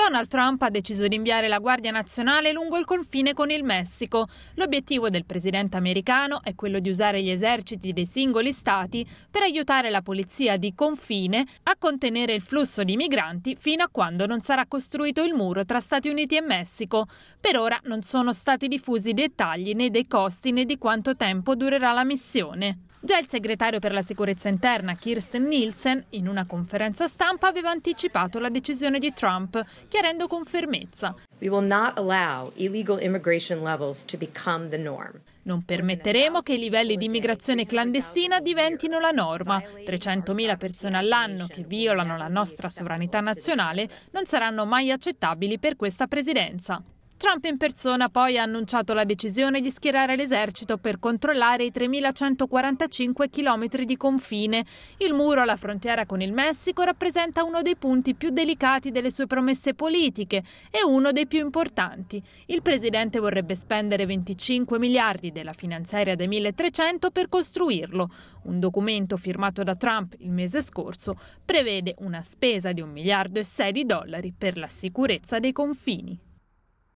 Donald Trump ha deciso di inviare la Guardia Nazionale lungo il confine con il Messico. L'obiettivo del presidente americano è quello di usare gli eserciti dei singoli stati per aiutare la polizia di confine a contenere il flusso di migranti fino a quando non sarà costruito il muro tra Stati Uniti e Messico. Per ora non sono stati diffusi dettagli né dei costi né di quanto tempo durerà la missione. Già il segretario per la sicurezza interna Kirsten Nielsen in una conferenza stampa aveva anticipato la decisione di Trump, chiarendo con fermezza. Non permetteremo che i livelli di immigrazione clandestina diventino la norma. 300.000 persone all'anno che violano la nostra sovranità nazionale non saranno mai accettabili per questa presidenza. Trump in persona poi ha annunciato la decisione di schierare l'esercito per controllare i 3.145 km di confine. Il muro alla frontiera con il Messico rappresenta uno dei punti più delicati delle sue promesse politiche e uno dei più importanti. Il presidente vorrebbe spendere 25 miliardi della finanziaria dei 1.300 per costruirlo. Un documento firmato da Trump il mese scorso prevede una spesa di 1 miliardo e 6 di dollari per la sicurezza dei confini.